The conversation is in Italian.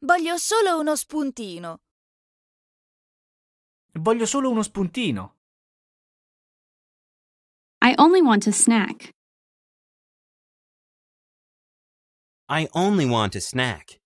Voglio solo uno spuntino. Voglio solo uno spuntino. I only want a snack. I only want a snack.